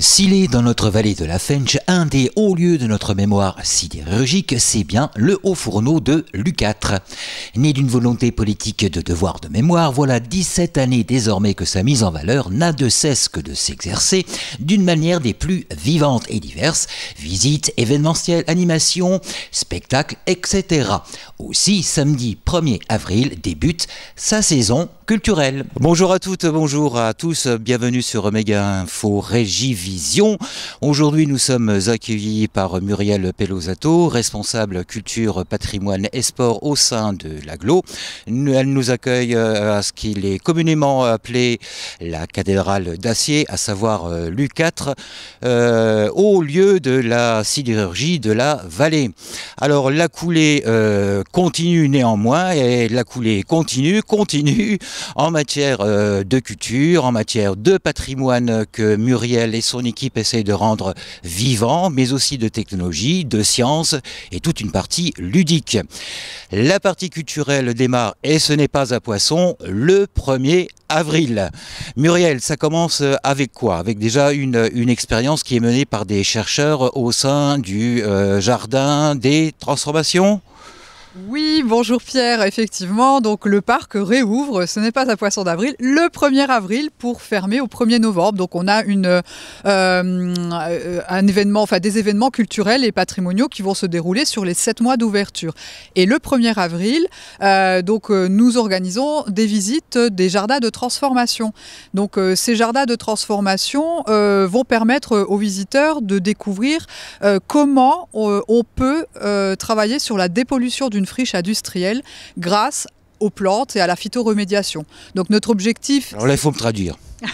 S'il est dans notre vallée de la Fench un des hauts lieux de notre mémoire sidérurgique, c'est bien le haut fourneau de l'U4. Né d'une volonté politique de devoir de mémoire, voilà 17 années désormais que sa mise en valeur n'a de cesse que de s'exercer d'une manière des plus vivantes et diverses, visites, événementielles, animations, spectacles, etc. Aussi, samedi 1er avril débute sa saison culturelle. Bonjour à toutes, bonjour à tous, bienvenue sur Omega Info Régie Aujourd'hui, nous sommes accueillis par Muriel Pelosato, responsable culture, patrimoine et sport au sein de l'AGLO. Elle nous accueille euh, à ce qu'il est communément appelé la cathédrale d'acier, à savoir euh, l'U4, euh, au lieu de la sidérurgie de la vallée. Alors la coulée continue néanmoins, et la coulée continue, continue en matière de culture, en matière de patrimoine que Muriel et son son équipe essaye de rendre vivant, mais aussi de technologie, de science et toute une partie ludique. La partie culturelle démarre, et ce n'est pas à poisson, le 1er avril. Muriel, ça commence avec quoi Avec déjà une, expérience qui est menée par des chercheurs au sein du euh, Jardin des Transformations oui, bonjour Pierre. Effectivement, donc le parc réouvre, ce n'est pas à Poisson d'avril, le 1er avril pour fermer au 1er novembre. Donc on a une, euh, euh, un événement, enfin des événements culturels et patrimoniaux qui vont se dérouler sur les 7 mois d'ouverture. Et le 1er avril, euh, donc nous organisons des visites des jardins de transformation. Donc ces jardins de transformation vont permettre aux visiteurs de découvrir comment on peut travailler sur la dépollution d'une friche industrielle grâce aux plantes et à la phytoremédiation. Donc notre objectif... Alors là, il faut me traduire.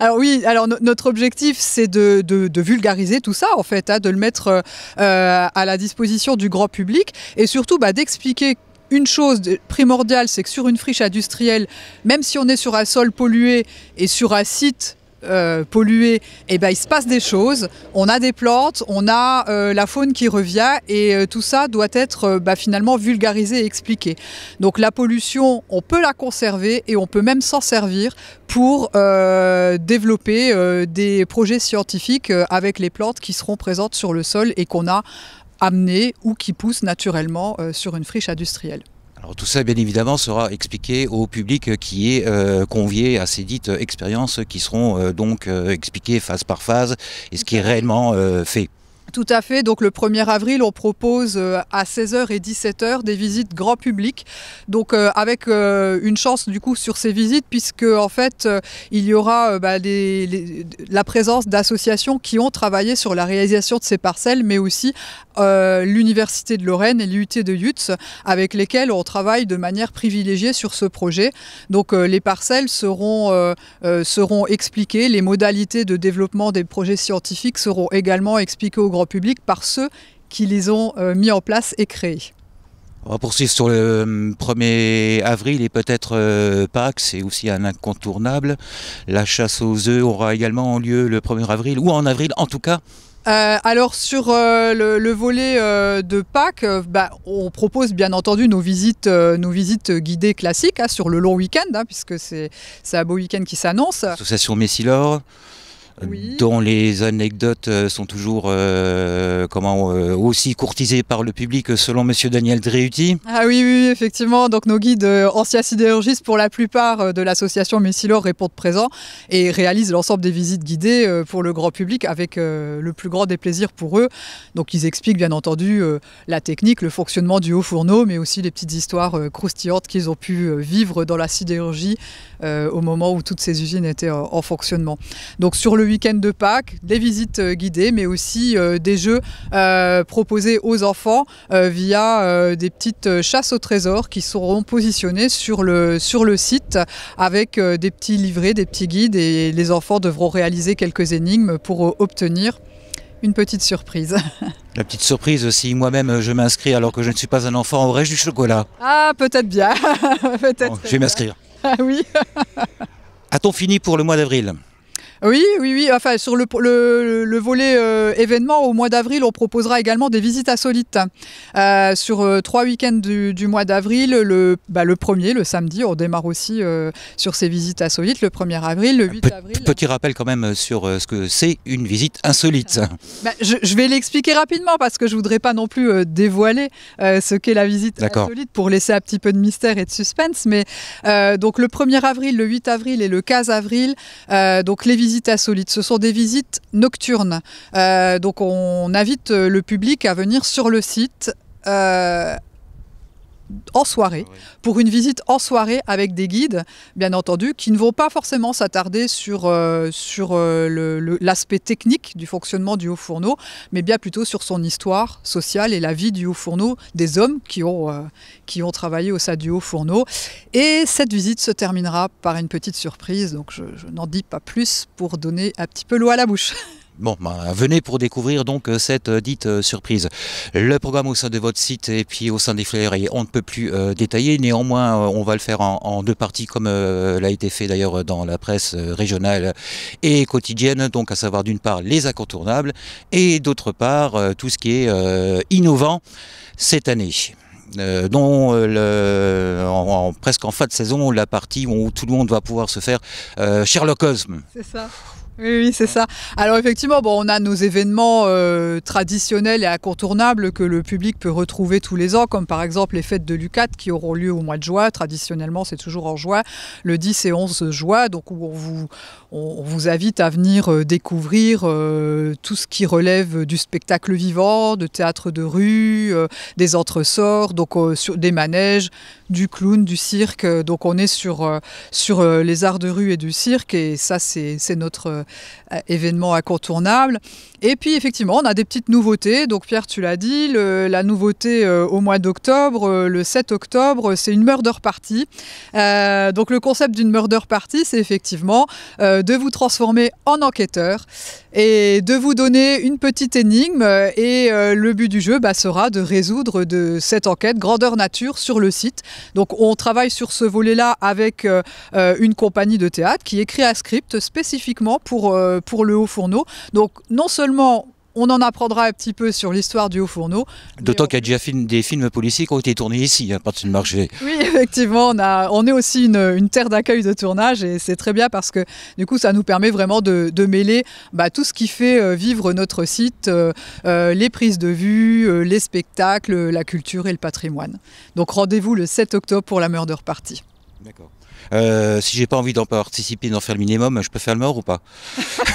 alors oui, alors notre objectif c'est de, de, vulgariser tout ça en fait, hein, de le mettre euh, euh, à la disposition du grand public et surtout bah, d'expliquer une chose primordiale, c'est que sur une friche industrielle, même si on est sur un sol pollué et sur un site euh, et eh ben, il se passe des choses. On a des plantes, on a euh, la faune qui revient et euh, tout ça doit être euh, bah, finalement vulgarisé et expliqué. Donc la pollution, on peut la conserver et on peut même s'en servir pour développer des projets scientifiques avec les plantes qui seront présentes sur le sol et qu'on a amenées ou qui poussent naturellement sur une friche industrielle. Alors tout ça, bien évidemment, sera expliqué au public qui est euh, convié à ces dites expériences qui seront euh, donc euh, expliquées phase par phase et ce qui est réellement fait. Tout à fait. Donc le 1er avril, on propose euh, à 16h et 17h des visites grand public. Donc euh, avec euh, une chance du coup sur ces visites puisque en fait il y aura bah, la présence d'associations qui ont travaillé sur la réalisation de ces parcelles, mais aussi l'université de Lorraine et l'UT de Uts, avec lesquelles on travaille de manière privilégiée sur ce projet. Donc les parcelles seront, seront expliquées, les modalités de développement des projets scientifiques seront également expliquées au grand public par ceux qui les ont euh, mis en place et créés. On va poursuivre sur le 1er euh, avril et peut-être euh, Pâques, c'est aussi un incontournable. La chasse aux œufs aura également lieu le 1er avril ou en avril en tout cas. alors sur le, volet de Pâques, bah, on propose bien entendu nos visites, nos visites guidées classiques hein, sur le long week-end, hein, puisque c'est un beau week-end qui s'annonce. Association Messilor dont les anecdotes euh, sont toujours euh, comment, euh, aussi courtisées par le public selon Monsieur Daniel Dreuti. Ah oui, oui, effectivement. Donc nos guides anciens sidérurgistes, pour la plupart de l'association Messilor, répondent présents et réalisent l'ensemble des visites guidées pour le grand public avec le plus grand des plaisirs pour eux. Donc ils expliquent bien entendu la technique, le fonctionnement du haut fourneau, mais aussi les petites histoires croustillantes qu'ils ont pu vivre dans la sidérurgie au moment où toutes ces usines étaient en fonctionnement. Donc sur le week-end de Pâques, des visites euh, guidées, mais aussi euh, des jeux euh, proposés aux enfants via des petites chasses au trésor qui seront positionnées sur le, sur le site avec des petits livrets, des petits guides et les enfants devront réaliser quelques énigmes pour obtenir une petite surprise. La petite surprise si moi-même je m'inscris alors que je ne suis pas un enfant au je du chocolat. Ah, peut-être bien. je vais m'inscrire. Ah oui. A-t-on fini pour le mois d'avril oui, oui, oui. Enfin, sur le, le, volet euh, événement, au mois d'avril, on proposera également des visites insolites. Euh, sur euh, trois week-ends du, mois d'avril, le, bah, le premier, le samedi, on démarre aussi sur ces visites insolites, le 1er avril, le 8 avril. Petit rappel quand même sur ce que c'est une visite insolite. Ah. Bah, je, je, vais l'expliquer rapidement parce que je ne voudrais pas non plus dévoiler ce qu'est la visite insolite pour laisser un petit peu de mystère et de suspense. Mais donc le 1er avril, le 8 avril et le 15 avril, donc les visites visites Ce sont des visites nocturnes. Euh, donc on invite euh, le public à venir sur le site. Euh, en soirée, ah pour une visite en soirée avec des guides, bien entendu, qui ne vont pas forcément s'attarder sur, euh, sur euh, l'aspect technique du fonctionnement du haut fourneau, mais bien plutôt sur son histoire sociale et la vie du haut fourneau, des hommes qui ont, euh, qui ont travaillé au sein du haut fourneau. Et cette visite se terminera par une petite surprise, donc je n'en dis pas plus pour donner un petit peu l'eau à la bouche. Bon, bah, venez pour découvrir donc euh, cette euh, dite euh, surprise. Le programme au sein de votre site et puis au sein des fleurs on ne peut plus détailler. Néanmoins, on va le faire en, deux parties comme l'a été fait d'ailleurs dans la presse régionale et quotidienne. Donc à savoir d'une part les incontournables et d'autre part tout ce qui est innovant cette année. dont presque en fin de saison la partie où tout le monde va pouvoir se faire Sherlock Holmes. C'est ça. Oui, oui c'est ça. Alors effectivement, bon, on a nos événements euh, traditionnels et incontournables que le public peut retrouver tous les ans, comme par exemple les fêtes de Lucat qui auront lieu au mois de juin. Traditionnellement, c'est toujours en juin, le 10 et 11 juin, donc où on vous, on, vous invite à venir euh, découvrir euh, tout ce qui relève du spectacle vivant, de théâtre de rue, euh, des entresorts, donc sur des manèges, du clown, du cirque. Donc on est sur, sur les arts de rue et du cirque, et ça c'est notre euh, euh, événement incontournable. Et puis effectivement, on a des petites nouveautés. Donc Pierre, tu l'as dit, la nouveauté euh, au mois d'octobre, le 7 octobre, c'est une murder party. donc le concept d'une murder party, c'est effectivement de vous transformer en enquêteur et de vous donner une petite énigme. Et le but du jeu bah, sera de résoudre de cette enquête grandeur nature sur le site. Donc on travaille sur ce volet-là avec une compagnie de théâtre qui écrit un script spécifiquement pour euh, pour, le haut fourneau. Donc non seulement on en apprendra un petit peu sur l'histoire du haut fourneau. D'autant qu'il y a déjà des films policiers qui ont été tournés ici, hein, à partir du marché. Oui, effectivement, on, est aussi une, terre d'accueil de tournage et c'est très bien parce que du coup, ça nous permet vraiment de, mêler bah, tout ce qui fait euh, vivre notre site, euh, les prises de vue, les spectacles, la culture et le patrimoine. Donc rendez-vous le 7 octobre pour la meurtre-partie. D'accord. Si euh, si j'ai pas envie d'en participer, d'en faire le minimum, je peux faire le mort ou pas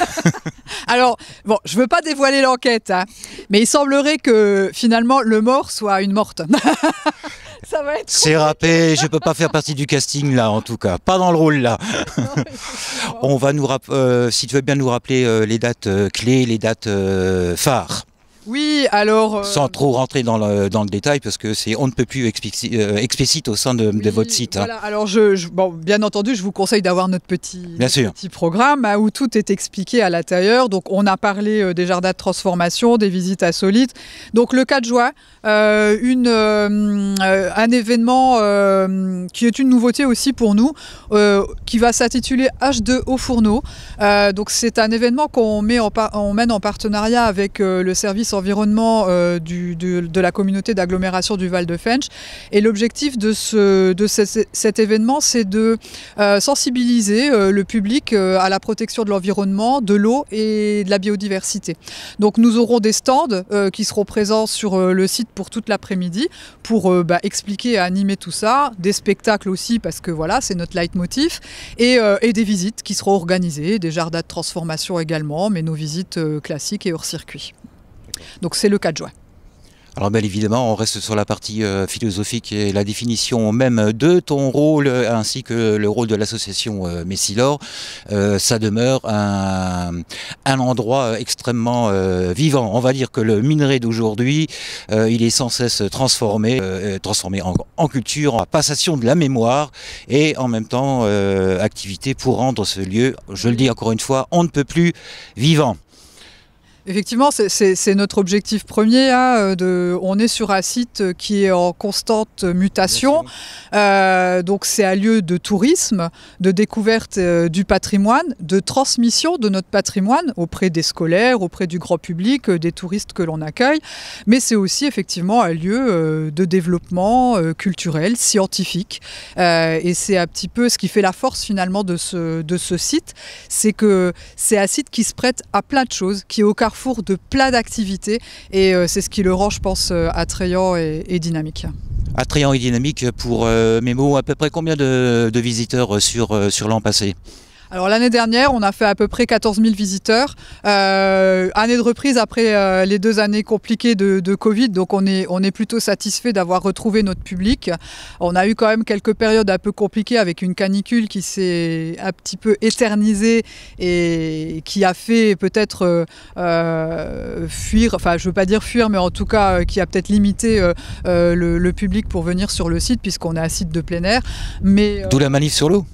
Alors, bon, je veux pas dévoiler l'enquête, hein, mais il semblerait que finalement le mort soit une morte. Ça va être. C'est râpé, je peux pas faire partie du casting là, en tout cas, pas dans le rôle là. On va nous, rappeler, euh, si tu veux bien nous rappeler euh, les dates clés, les dates phares. Oui, alors. Euh, Sans trop rentrer dans le, dans le détail, parce que c'est on ne peut plus explicite, euh, explicite au sein de, votre site. Hein. alors je, bien entendu, je vous conseille d'avoir notre petit, petit programme hein, où tout est expliqué à l'intérieur. Donc on a parlé euh, des jardins de transformation, des visites insolites. Donc le 4 juin, une, un événement qui est une nouveauté aussi pour nous, qui va s'intituler H2 au fourneau. donc c'est un événement qu'on met mène en partenariat avec le service environnement euh, du, de, la communauté d'agglomération du Val de Fench. Et l'objectif de, ce, de cet événement, c'est de euh, sensibiliser euh, le public à la protection de l'environnement, de l'eau et de la biodiversité. Donc nous aurons des stands qui seront présents sur le site pour toute l'après-midi pour bah, expliquer et animer tout ça, des spectacles aussi parce que voilà, c'est notre leitmotiv, et, et des visites qui seront organisées, des jardins de transformation également, mais nos visites classiques et hors circuit. Donc c'est le 4 juin. Alors bien évidemment, on reste sur la partie euh, philosophique et la définition même de ton rôle euh, ainsi que le rôle de l'association euh, Messilor. ça demeure un, endroit extrêmement vivant. On va dire que le minerai d'aujourd'hui, il est sans cesse transformé, transformé en, culture, en passation de la mémoire et en même temps activité pour rendre ce lieu, je le dis encore une fois, on ne peut plus vivant. Effectivement, c'est notre objectif premier. Hein, euh, de, on est sur un site euh, qui est en constante mutation. Euh, donc c'est un lieu de tourisme, de découverte du patrimoine, de transmission de notre patrimoine auprès des scolaires, auprès du grand public, des touristes que l'on accueille. Mais c'est aussi effectivement un lieu de développement culturel, scientifique. et c'est un petit peu ce qui fait la force finalement de ce, de ce site. C'est que c'est un site qui se prête à plein de choses, qui est au four de plein d'activités et euh, c'est ce qui le rend, je pense, euh, attrayant et, dynamique attrayant et dynamique pour euh, mes Memo. À peu près combien de, de visiteurs sur, sur l'an passé alors l'année dernière, on a fait à peu près 14 000 visiteurs. Euh, année de reprise après euh, les deux années compliquées de, Covid, donc on est, on est plutôt satisfait d'avoir retrouvé notre public. On a eu quand même quelques périodes un peu compliquées avec une canicule qui s'est un petit peu éternisée et qui a fait peut-être euh, fuir, enfin je ne veux pas dire fuir, mais en tout cas qui a peut-être limité le, public pour venir sur le site puisqu'on est un site de plein air. Mais D'où la manif sur l'eau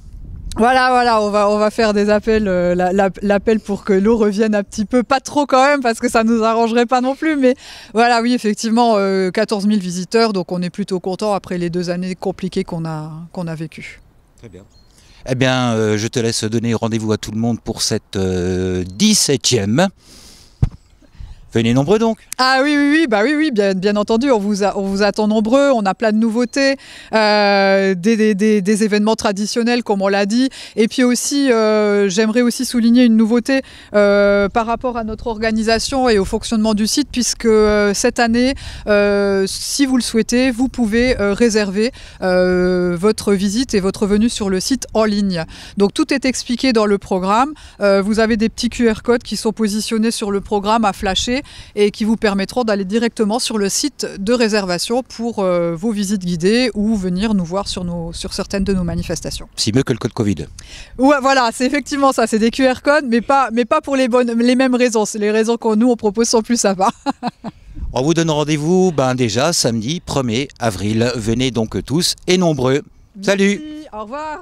voilà, voilà, on va, on va faire des appels, euh, l'appel pour que l'eau revienne un petit peu, pas trop quand même, parce que ça ne nous arrangerait pas non plus, mais voilà, oui, effectivement, 14 euh, 000 visiteurs, donc on est plutôt content après les deux années compliquées qu'on a, qu'on a vécues. Très bien. Eh bien, euh, je te laisse donner rendez-vous à tout le monde pour cette 17e. Venez nombreux donc. Ah oui, oui, oui, bah oui, oui, bien, entendu, on vous, on vous attend nombreux, on a plein de nouveautés, euh, des, événements traditionnels, comme on l'a dit. Et puis aussi, euh, j'aimerais aussi souligner une nouveauté euh, par rapport à notre organisation et au fonctionnement du site, puisque cette année, si vous le souhaitez, vous pouvez réserver votre visite et votre venue sur le site en ligne. Donc tout est expliqué dans le programme. vous avez des petits QR codes qui sont positionnés sur le programme à flasher et qui vous permettront d'aller directement sur le site de réservation pour euh, vos visites guidées ou venir nous voir sur, certaines de nos manifestations. C'est mieux que le code Covid. Ouais, voilà, c'est effectivement ça, c'est des QR codes, mais pas, pour les, bonnes, les mêmes raisons. C'est les raisons qu'on nous on propose sans plus ça va. on vous donne rendez-vous ben, déjà samedi 1er avril. Venez donc tous et nombreux. Salut Au revoir